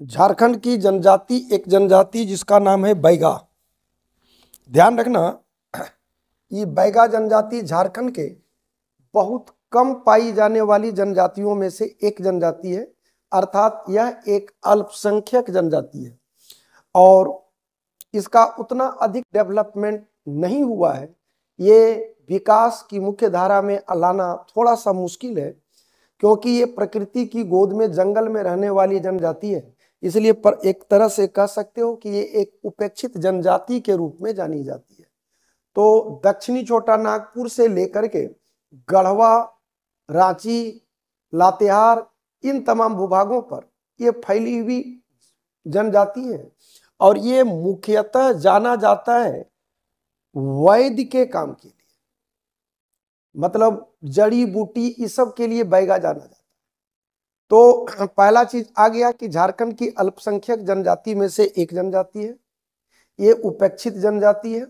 झारखंड की जनजाति एक जनजाति जिसका नाम है बैगा ध्यान रखना ये बैगा जनजाति झारखंड के बहुत कम पाई जाने वाली जनजातियों में से एक जनजाति है अर्थात यह एक अल्पसंख्यक जनजाति है और इसका उतना अधिक डेवलपमेंट नहीं हुआ है ये विकास की मुख्य धारा में लाना थोड़ा सा मुश्किल है क्योंकि ये प्रकृति की गोद में जंगल में रहने वाली जनजाति है इसलिए पर एक तरह से कह सकते हो कि ये एक उपेक्षित जनजाति के रूप में जानी जाती है तो दक्षिणी छोटा नागपुर से लेकर के गढ़वा रांची लातेहार इन तमाम भूभागों पर ये फैली हुई जनजाति है और ये मुख्यतः जाना जाता है वैद्य के काम के लिए मतलब जड़ी बूटी इस सब के लिए बैगा जाना जाता है तो पहला चीज आ गया कि झारखंड की अल्पसंख्यक जनजाति में से एक जनजाति है ये उपेक्षित जनजाति है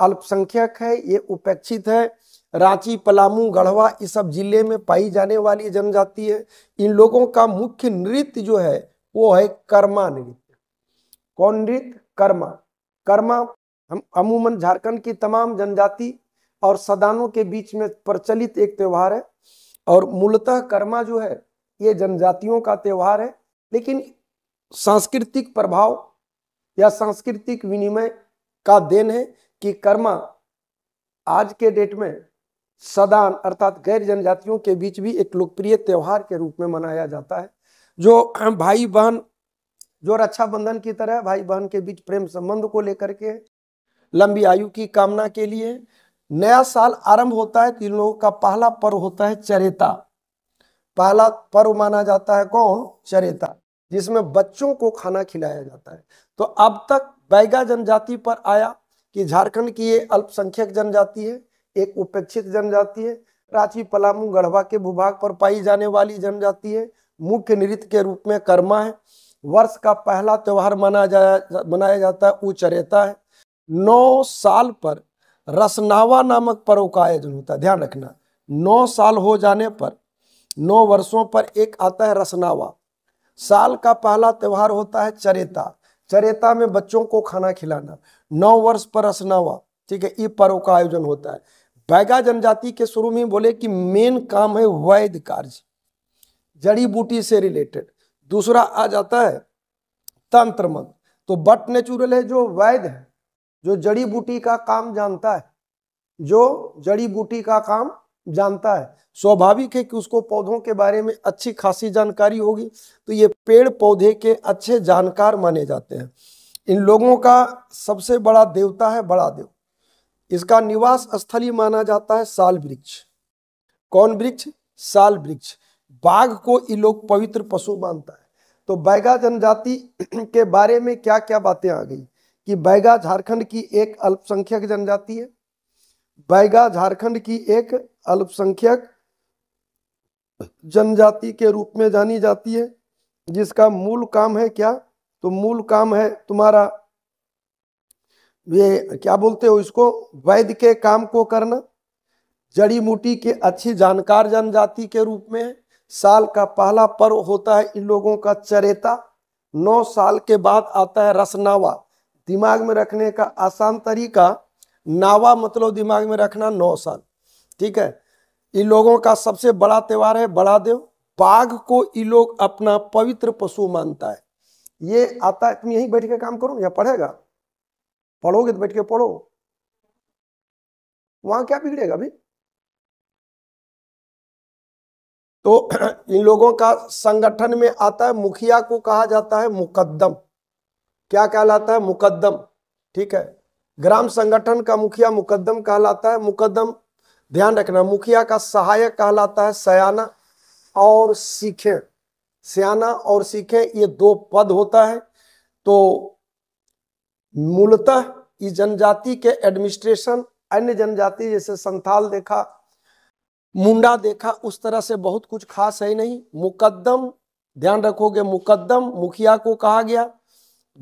अल्पसंख्यक है ये उपेक्षित है रांची पलामू गढ़वा इस सब जिले में पाई जाने वाली जनजाति है इन लोगों का मुख्य नृत्य जो है वो है कर्मा नृत्य कौन नृत्य कर्मा कर्मा हम अमूमन झारखंड की तमाम जनजाति और सदानों के बीच में प्रचलित एक त्यौहार है और मूलतः कर्मा जो है ये जनजातियों का त्यौहार है लेकिन सांस्कृतिक प्रभाव या सांस्कृतिक विनिमय का देन है कि कर्मा आज के डेट में सदान अर्थात गैर जनजातियों के बीच भी एक लोकप्रिय त्यौहार के रूप में मनाया जाता है जो भाई बहन जो रक्षाबंधन की तरह भाई बहन के बीच प्रेम संबंध को लेकर के लंबी आयु की कामना के लिए नया साल आरंभ होता है तो इन लोगों का पहला पर्व होता है चरेता पहला पर्व माना जाता है कौन चरेता जिसमें बच्चों को खाना खिलाया जाता है तो अब तक बैगा जनजाति पर आया कि झारखंड की ये अल्पसंख्यक जनजाति है एक उपेक्षित जनजाति है रांची पलामू गढ़वा के भूभाग पर पाई जाने वाली जनजाति है मुख्य नृत्य के रूप में कर्मा है वर्ष का पहला त्यौहार मना जाया मनाया जाता है उचरेता है नौ साल पर रसनावा नामक पर्व का आयोजन होता है ध्यान रखना नौ साल हो जाने पर नौ वर्षों पर एक आता है रसनावा साल का पहला त्यौहार होता है चरेता चरेता में बच्चों को खाना खिलाना नौ वर्ष पर रसनावा ठीक है ये पर्व का आयोजन होता है बैगा जनजाति के शुरू में बोले कि मेन काम है वैध कार्य जड़ी बूटी से रिलेटेड दूसरा आ जाता है तंत्र मंत्र तो बट नेचुरल है जो वैध है जो जड़ी बूटी का काम जानता है जो जड़ी बूटी का काम जानता है स्वाभाविक है कि उसको पौधों के बारे में अच्छी खासी जानकारी होगी तो ये पेड़ पौधे के अच्छे जानकार माने जाते हैं इन लोगों का सबसे बड़ा देवता है बड़ा देव इसका निवास स्थली माना जाता है साल वृक्ष कौन वृक्ष साल वृक्ष बाघ को ये लोग पवित्र पशु मानता है तो बैगा जनजाति के बारे में क्या क्या बातें आ गई कि बैगा झारखंड की एक अल्पसंख्यक जनजाति है बैगा झारखंड की एक अल्पसंख्यक जनजाति के रूप में जानी जाती है जिसका मूल काम है क्या तो मूल काम है तुम्हारा ये क्या बोलते हो इसको वैद्य के काम को करना जड़ी बूटी के अच्छी जानकार जनजाति के रूप में है साल का पहला पर्व होता है इन लोगों का चरेता नौ साल के बाद आता है रसनावा दिमाग में रखने का आसान तरीका नावा मतलब दिमाग में रखना नौ साल ठीक है इन लोगों का सबसे बड़ा त्यौहार है बड़ा देव बाघ को इन लोग अपना पवित्र पशु मानता है ये आता है तुम यही बैठ के काम करो या पढ़ेगा पढ़ोगे तो बैठ के पढ़ो वहां क्या बिगड़ेगा अभी तो इन लोगों का संगठन में आता है मुखिया को कहा जाता है मुकदम क्या कहलाता है मुकदम ठीक है ग्राम संगठन का मुखिया मुकदम कहलाता है मुकदम ध्यान रखना मुखिया का सहायक कहलाता है सयाना और सीखे सयाना और सीखे ये दो पद होता है तो मूलतः इस जनजाति के एडमिनिस्ट्रेशन अन्य जनजाति जैसे संथाल देखा मुंडा देखा उस तरह से बहुत कुछ खास है नहीं मुकदम ध्यान रखोगे मुकदम मुखिया को कहा गया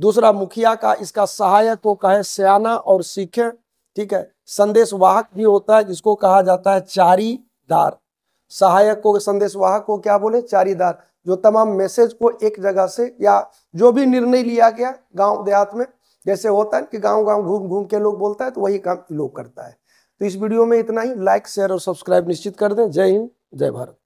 दूसरा मुखिया का इसका सहायक को कहे सयाना और सीखें ठीक है संदेश वाहक भी होता है जिसको कहा जाता है चारीदार सहायक को संदेश वाहक को क्या बोले चारीदार जो तमाम मैसेज को एक जगह से या जो भी निर्णय लिया गया गांव देहात में जैसे होता है कि गांव गांव घूम घूम के लोग बोलता है तो वही काम लोग करता है तो इस वीडियो में इतना ही लाइक शेयर और सब्सक्राइब निश्चित कर दें जय हिंद जय भारत